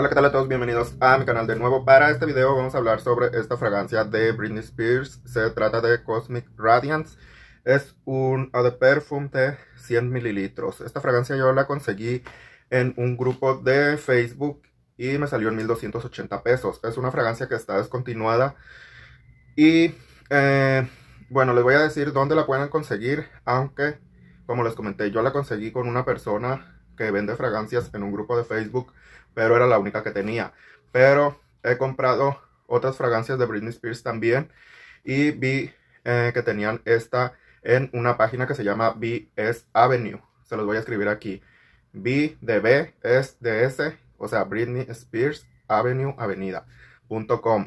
Hola, ¿qué tal a todos? Bienvenidos a mi canal de nuevo. Para este video vamos a hablar sobre esta fragancia de Britney Spears. Se trata de Cosmic Radiance. Es un de perfume de 100 mililitros. Esta fragancia yo la conseguí en un grupo de Facebook y me salió en 1280 pesos. Es una fragancia que está descontinuada. Y eh, bueno, les voy a decir dónde la pueden conseguir. Aunque, como les comenté, yo la conseguí con una persona que vende fragancias en un grupo de Facebook pero era la única que tenía. Pero he comprado otras fragancias de Britney Spears también y vi eh, que tenían esta en una página que se llama BS Avenue. Se los voy a escribir aquí. B de B S, o sea, Britney Spears Avenue Avenida.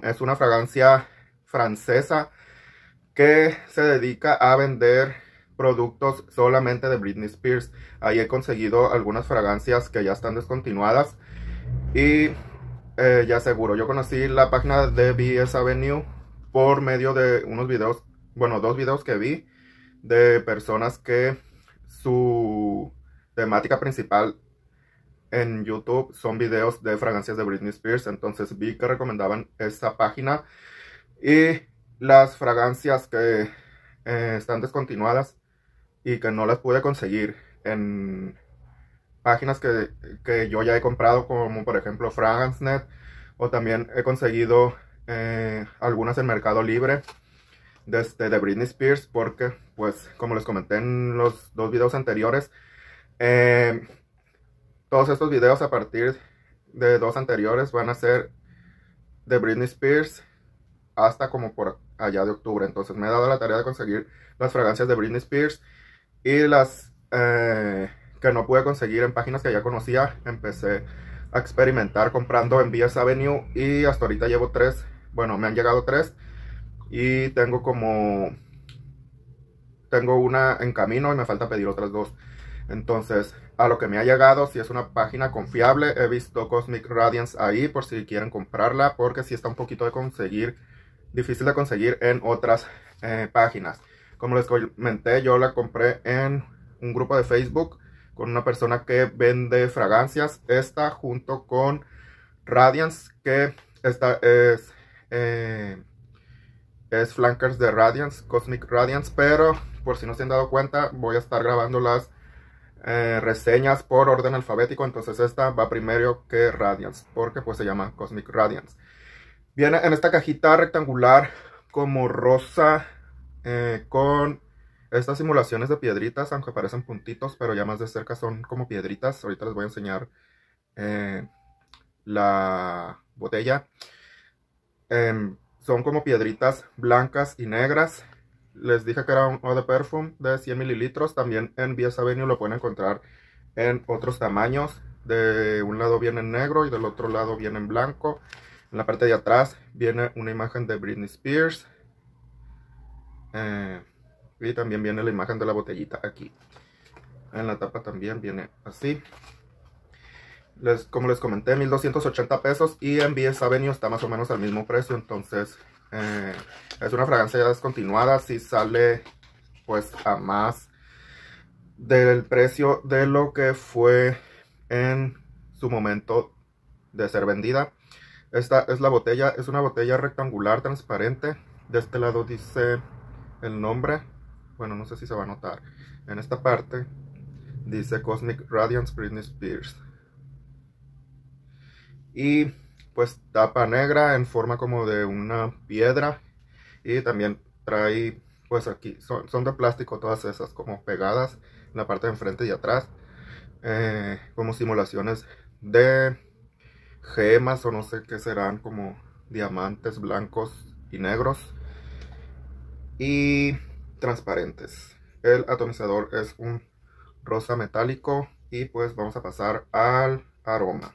Es una fragancia francesa que se dedica a vender productos solamente de Britney Spears. Ahí he conseguido algunas fragancias que ya están descontinuadas y eh, ya seguro, yo conocí la página de BS Avenue por medio de unos videos, bueno, dos videos que vi de personas que su temática principal en YouTube son videos de fragancias de Britney Spears. Entonces vi que recomendaban esa página. Y las fragancias que eh, están descontinuadas y que no las pude conseguir en páginas que, yo ya he comprado, como por ejemplo FragranceNet, o también he conseguido eh, algunas en Mercado Libre desde este, de Britney Spears, porque, pues, como les comenté en los dos videos anteriores, eh, todos estos videos a partir de dos anteriores van a ser de Britney Spears hasta como por allá de octubre. Entonces me he dado la tarea de conseguir las fragancias de Britney Spears y las eh, que no pude conseguir en páginas que ya conocía, empecé a experimentar comprando en BS Avenue y hasta ahorita llevo tres, bueno, me han llegado tres y tengo como, tengo una en camino y me falta pedir otras dos. Entonces, a lo que me ha llegado, si es una página confiable, he visto Cosmic Radiance ahí por si quieren comprarla, porque si está un poquito de conseguir, difícil de conseguir en otras eh, páginas. Como les comenté, yo la compré en un grupo de Facebook con una persona que vende fragancias. Esta junto con Radiance, que esta es, eh, es Flankers de Radiance, Cosmic Radiance. Pero por si no se han dado cuenta, voy a estar grabando las eh, reseñas por orden alfabético. Entonces esta va primero que Radiance, porque pues se llama Cosmic Radiance. Viene en esta cajita rectangular como rosa eh, con estas simulaciones de piedritas, aunque parecen puntitos, pero ya más de cerca son como piedritas. Ahorita les voy a enseñar eh, la botella. Em, son como piedritas blancas y negras. Les dije que era un eau de perfume de 100 mililitros. También en Vies Avenue lo pueden encontrar en otros tamaños. De un lado viene en negro y del otro lado viene en blanco. En la parte de atrás viene una imagen de Britney Spears. Eh, y también viene la imagen de la botellita aquí. En la tapa también viene así. como les comenté, 1280 pesos. Y en BS Avenue está más o menos al mismo precio. Entonces, eh, es una fragancia ya descontinuada. Si sale, pues, a más del precio de lo que fue en su momento de ser vendida. Esta es la botella, es una botella rectangular transparente. De este lado dice el nombre bueno, no sé si se va a notar, en esta parte dice Cosmic Radiance Britney Spears. Y pues tapa negra en forma como de una piedra y también trae pues aquí son, son de plástico todas esas como pegadas en la parte de enfrente y atrás eh, como simulaciones de gemas o no sé qué serán como diamantes blancos y negros y transparentes. El atomizador es un rosa metálico y pues vamos a pasar al aroma.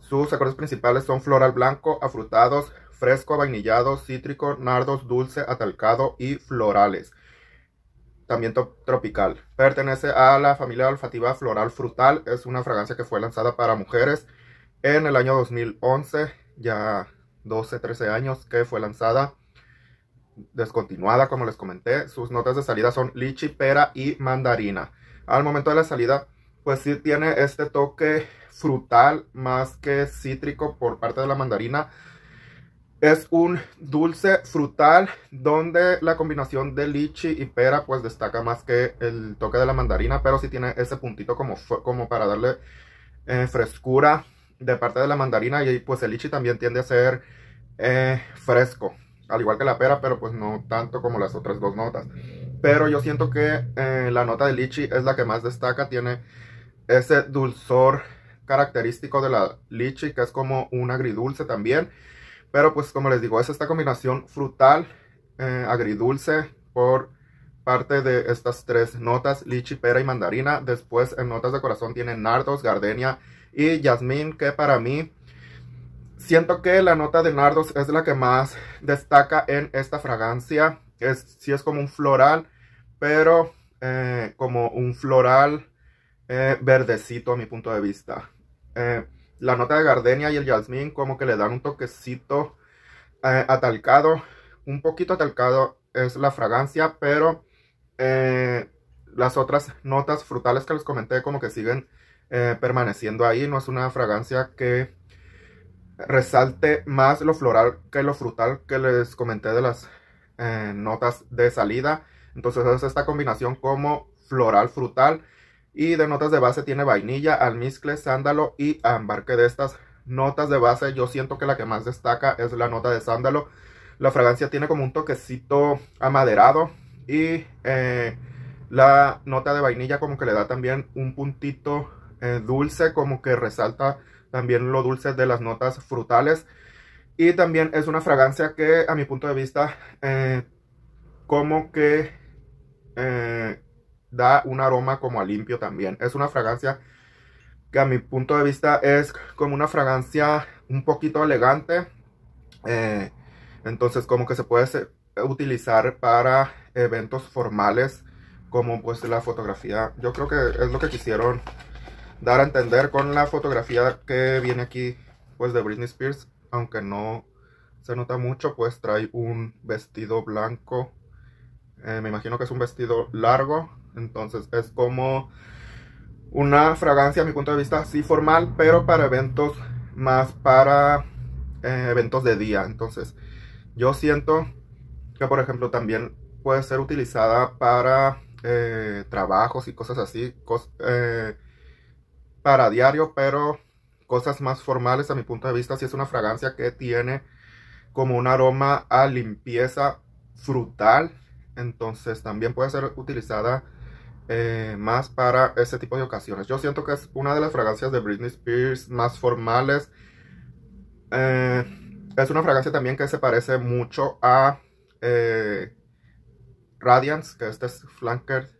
Sus acordes principales son floral blanco, afrutados, fresco, vainillado, cítrico, nardos, dulce, atalcado y florales. También tropical. Pertenece a la familia olfativa floral frutal. Es una fragancia que fue lanzada para mujeres en el año 2011, ya 12, 13 años que fue lanzada descontinuada, como les comenté. Sus notas de salida son lichi, pera y mandarina. Al momento de la salida, pues sí tiene este toque frutal más que cítrico por parte de la mandarina. Es un dulce frutal donde la combinación de lichi y pera pues destaca más que el toque de la mandarina, pero sí tiene ese puntito como, como para darle eh, frescura de parte de la mandarina y pues el lichi también tiende a ser eh, fresco al igual que la pera, pero pues no tanto como las otras dos notas. Pero yo siento que eh, la nota de lichi es la que más destaca, tiene ese dulzor característico de la lichi, que es como un agridulce también. Pero pues como les digo, es esta combinación frutal, eh, agridulce, por parte de estas tres notas, lichi, pera y mandarina. Después en notas de corazón tienen nardos, gardenia y jazmín, que para mí Siento que la nota de nardos es la que más destaca en esta fragancia. Es, sí es como un floral, pero eh, como un floral eh, verdecito a mi punto de vista. Eh, la nota de gardenia y el jazmín como que le dan un toquecito atalcado. Un poquito atalcado es la fragancia, pero las otras notas frutales que les comenté como que siguen permaneciendo ahí. No es una fragancia que resalte más lo floral que lo frutal que les comenté de las eh, notas de salida. Entonces es esta combinación como floral-frutal. Y de notas de base tiene vainilla, almizcle, sándalo y ámbar. Que de estas notas de base yo siento que la que más destaca es la nota de sándalo. La fragancia tiene como un toquecito amaderado. Y eh, la nota de vainilla como que le da también un puntito eh, dulce como que resalta también lo dulce de las notas frutales. Y también es una fragancia que a mi punto de vista eh, como que eh, da un aroma como a limpio también. Es una fragancia que a mi punto de vista es como una fragancia un poquito elegante. Eh, entonces como que se puede utilizar para eventos formales como pues la fotografía. Yo creo que es lo que quisieron dar a entender con la fotografía que viene aquí, pues de Britney Spears, aunque no se nota mucho, pues trae un vestido blanco. Eh, me imagino que es un vestido largo, entonces es como una fragancia, a mi punto de vista, sí formal, pero para eventos más para eh, eventos de día. Entonces, yo siento que, por ejemplo, también puede ser utilizada para eh, trabajos y cosas así, para diario, pero cosas más formales a mi punto de vista, si es una fragancia que tiene como un aroma a limpieza frutal, entonces también puede ser utilizada eh, más para ese tipo de ocasiones. Yo siento que es una de las fragancias de Britney Spears más formales. Eh, es una fragancia también que se parece mucho a eh, Radiance, que este es flanker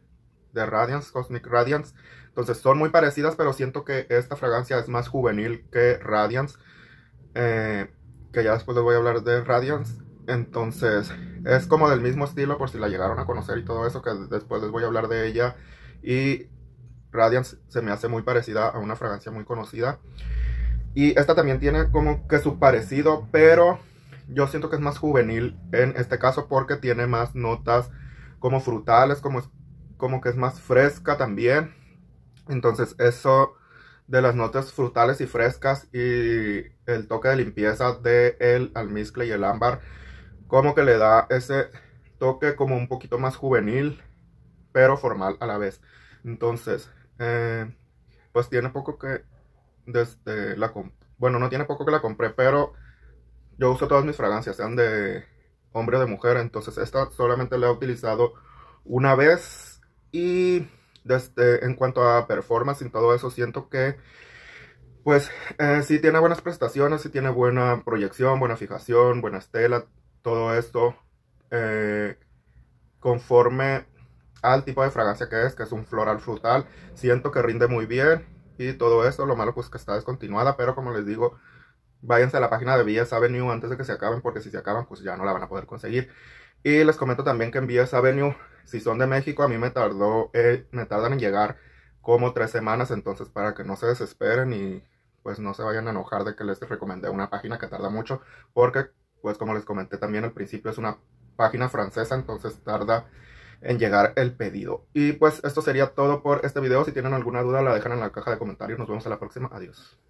de Radiance, Cosmic Radiance. Entonces son muy parecidas, pero siento que esta fragancia es más juvenil que Radiance. Eh, que ya después les voy a hablar de Radiance. Entonces es como del mismo estilo por si la llegaron a conocer y todo eso, que después les voy a hablar de ella. Y Radiance se me hace muy parecida a una fragancia muy conocida. Y esta también tiene como que su parecido, pero yo siento que es más juvenil en este caso porque tiene más notas como frutales, como, como que es más fresca también. Entonces eso de las notas frutales y frescas y el toque de limpieza de el almizcle y el ámbar como que le da ese toque como un poquito más juvenil pero formal a la vez. Entonces, eh, pues tiene poco que desde la bueno, no tiene poco que la compré, pero yo uso todas mis fragancias, sean de hombre o de mujer, entonces esta solamente la he utilizado una vez y este, en cuanto a performance y todo eso, siento que pues eh, si tiene buenas prestaciones, si tiene buena proyección, buena fijación, buena estela, todo esto eh, conforme al tipo de fragancia que es, que es un floral frutal, siento que rinde muy bien y todo esto, lo malo pues que está descontinuada, pero como les digo, váyanse a la página de Villas Avenue antes de que se acaben, porque si se acaban pues ya no la van a poder conseguir. Y les comento también que en esa Avenue, Si son de México, a mí me tardó, eh, me tardan en llegar como tres semanas. Entonces, para que no se desesperen y pues no se vayan a enojar de que les recomendé una página que tarda mucho. Porque, pues como les comenté también al principio, es una página francesa. Entonces, tarda en llegar el pedido. Y pues esto sería todo por este video. Si tienen alguna duda, la dejan en la caja de comentarios. Nos vemos a la próxima. Adiós.